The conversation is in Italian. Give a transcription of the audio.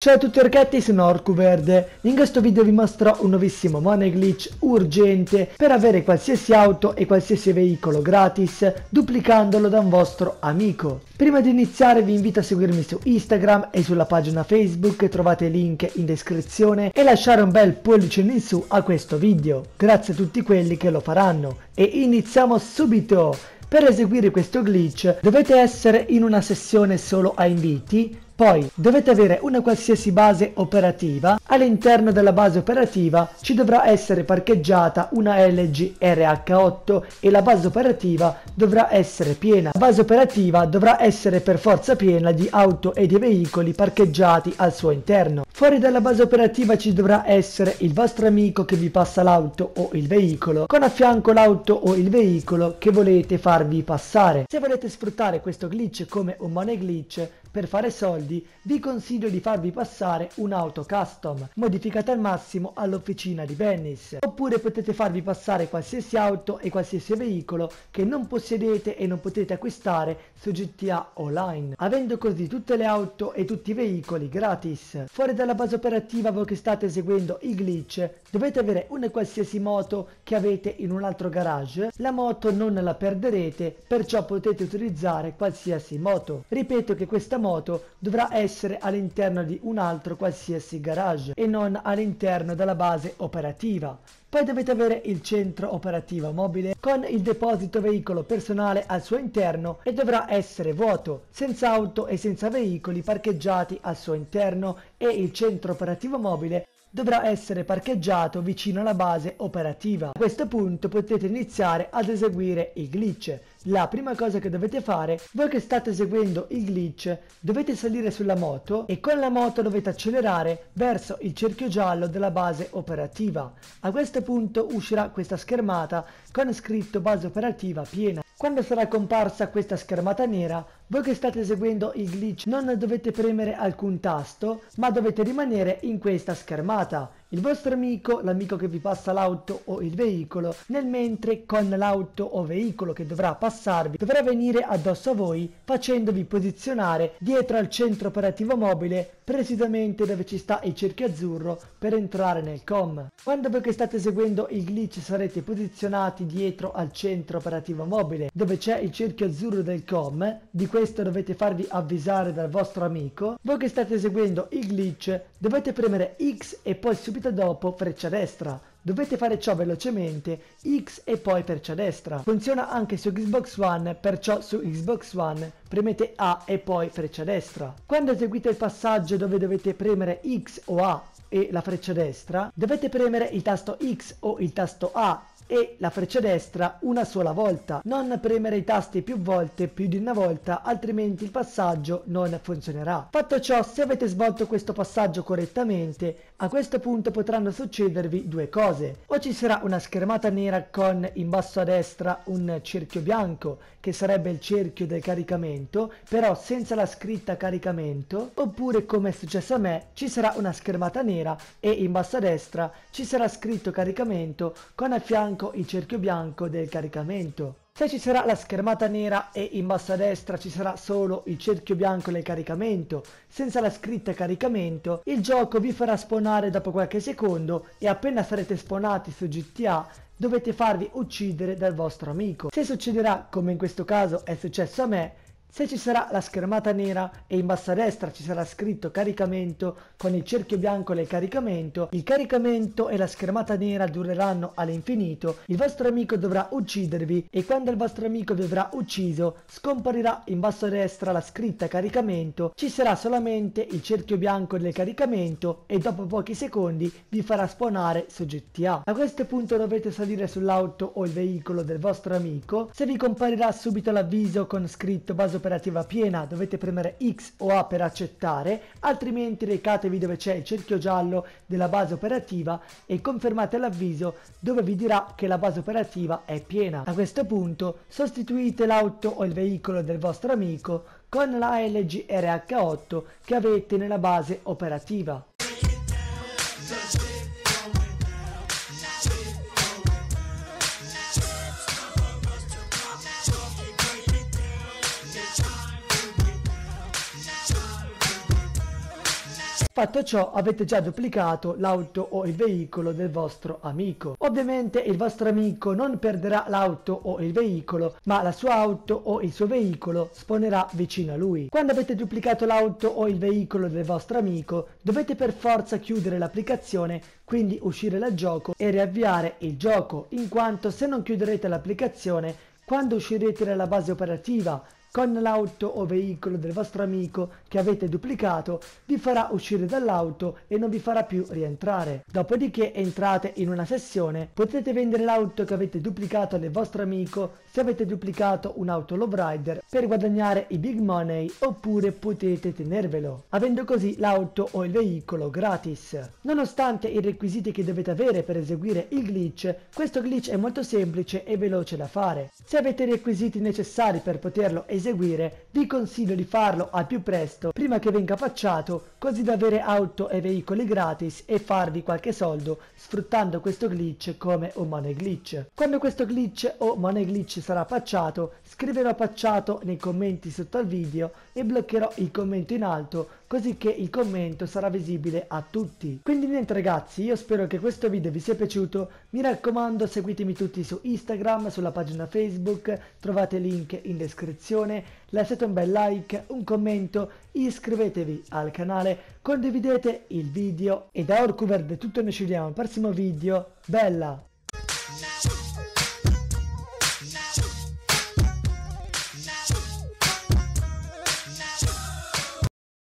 Ciao a tutti ragazzi, sono Orcuverde. In questo video vi mostrerò un nuovissimo money glitch urgente per avere qualsiasi auto e qualsiasi veicolo gratis duplicandolo da un vostro amico. Prima di iniziare vi invito a seguirmi su Instagram e sulla pagina Facebook, trovate il link in descrizione e lasciare un bel pollice in su a questo video. Grazie a tutti quelli che lo faranno e iniziamo subito! Per eseguire questo glitch dovete essere in una sessione solo a inviti poi dovete avere una qualsiasi base operativa, all'interno della base operativa ci dovrà essere parcheggiata una LG RH8 e la base operativa dovrà essere piena. La base operativa dovrà essere per forza piena di auto e di veicoli parcheggiati al suo interno. Fuori dalla base operativa ci dovrà essere il vostro amico che vi passa l'auto o il veicolo, con a fianco l'auto o il veicolo che volete farvi passare. Se volete sfruttare questo glitch come un money glitch, per fare soldi vi consiglio di farvi passare un'auto custom modificata al massimo all'officina di Venice oppure potete farvi passare qualsiasi auto e qualsiasi veicolo che non possedete e non potete acquistare su GTA Online avendo così tutte le auto e tutti i veicoli gratis. Fuori dalla base operativa voi che state eseguendo i glitch dovete avere una qualsiasi moto che avete in un altro garage la moto non la perderete perciò potete utilizzare qualsiasi moto. Ripeto che questa moto dovrà essere all'interno di un altro qualsiasi garage e non all'interno della base operativa. Poi dovete avere il centro operativo mobile con il deposito veicolo personale al suo interno e dovrà essere vuoto, senza auto e senza veicoli parcheggiati al suo interno e il centro operativo mobile dovrà essere parcheggiato vicino alla base operativa. A questo punto potete iniziare ad eseguire il glitch. La prima cosa che dovete fare, voi che state eseguendo il glitch, dovete salire sulla moto e con la moto dovete accelerare verso il cerchio giallo della base operativa. A questo punto uscirà questa schermata con scritto base operativa piena. Quando sarà comparsa questa schermata nera voi che state eseguendo il glitch non dovete premere alcun tasto, ma dovete rimanere in questa schermata. Il vostro amico, l'amico che vi passa l'auto o il veicolo, nel mentre con l'auto o veicolo che dovrà passarvi, dovrà venire addosso a voi facendovi posizionare dietro al centro operativo mobile precisamente dove ci sta il cerchio azzurro per entrare nel com. Quando voi che state eseguendo il glitch sarete posizionati dietro al centro operativo mobile dove c'è il cerchio azzurro del com di questo questo dovete farvi avvisare dal vostro amico, voi che state eseguendo il glitch dovete premere X e poi subito dopo freccia destra. Dovete fare ciò velocemente, X e poi freccia destra. Funziona anche su Xbox One, perciò su Xbox One premete A e poi freccia destra. Quando eseguite il passaggio dove dovete premere X o A e la freccia destra, dovete premere il tasto X o il tasto A e la freccia destra una sola volta. Non premere i tasti più volte, più di una volta, altrimenti il passaggio non funzionerà. Fatto ciò, se avete svolto questo passaggio correttamente, a questo punto potranno succedervi due cose. O ci sarà una schermata nera con in basso a destra un cerchio bianco, che sarebbe il cerchio del caricamento, però senza la scritta caricamento, oppure come è successo a me, ci sarà una schermata nera e in basso a destra ci sarà scritto caricamento con a fianco bianco il cerchio bianco del caricamento. Se ci sarà la schermata nera e in basso a destra ci sarà solo il cerchio bianco del caricamento, senza la scritta caricamento, il gioco vi farà spawnare dopo qualche secondo e appena sarete spawnati su GTA dovete farvi uccidere dal vostro amico. Se succederà, come in questo caso è successo a me, se ci sarà la schermata nera e in basso a destra ci sarà scritto caricamento con il cerchio bianco del caricamento, il caricamento e la schermata nera dureranno all'infinito, il vostro amico dovrà uccidervi e quando il vostro amico vi avrà ucciso scomparirà in basso a destra la scritta caricamento, ci sarà solamente il cerchio bianco del caricamento e dopo pochi secondi vi farà spawnare soggetti A. A questo punto dovrete salire sull'auto o il veicolo del vostro amico, se vi comparirà subito l'avviso con scritto basso operativa piena dovete premere X o A per accettare, altrimenti recatevi dove c'è il cerchio giallo della base operativa e confermate l'avviso dove vi dirà che la base operativa è piena. A questo punto sostituite l'auto o il veicolo del vostro amico con la LG RH8 che avete nella base operativa. Fatto ciò avete già duplicato l'auto o il veicolo del vostro amico. Ovviamente il vostro amico non perderà l'auto o il veicolo, ma la sua auto o il suo veicolo spawnerà vicino a lui. Quando avete duplicato l'auto o il veicolo del vostro amico, dovete per forza chiudere l'applicazione, quindi uscire dal gioco e riavviare il gioco, in quanto se non chiuderete l'applicazione, quando uscirete dalla base operativa con l'auto o veicolo del vostro amico che avete duplicato vi farà uscire dall'auto e non vi farà più rientrare. Dopodiché entrate in una sessione, potete vendere l'auto che avete duplicato al vostro amico se avete duplicato un'auto lowrider per guadagnare i big money oppure potete tenervelo, avendo così l'auto o il veicolo gratis. Nonostante i requisiti che dovete avere per eseguire il glitch, questo glitch è molto semplice e veloce da fare. Se avete i requisiti necessari per poterlo eseguire eseguire, vi consiglio di farlo al più presto prima che venga facciato così da avere auto e veicoli gratis e farvi qualche soldo sfruttando questo glitch come un money glitch. Quando questo glitch o money glitch sarà facciato, scriverò patchato nei commenti sotto al video e bloccherò il commento in alto così che il commento sarà visibile a tutti. Quindi niente ragazzi, io spero che questo video vi sia piaciuto, mi raccomando seguitemi tutti su Instagram, sulla pagina Facebook, trovate il link in descrizione, lasciate un bel like, un commento, iscrivetevi al canale, condividete il video e da Orcuverde tutto noi ci vediamo al prossimo video, bella!